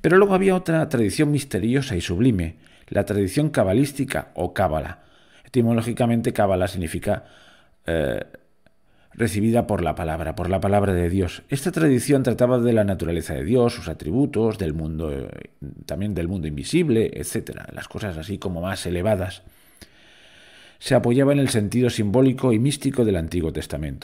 Pero luego había otra tradición misteriosa y sublime, la tradición cabalística o cábala. Etimológicamente, cábala significa eh, recibida por la palabra, por la palabra de Dios. Esta tradición trataba de la naturaleza de Dios, sus atributos, del mundo, eh, también del mundo invisible, etcétera, las cosas así como más elevadas. Se apoyaba en el sentido simbólico y místico del Antiguo Testamento.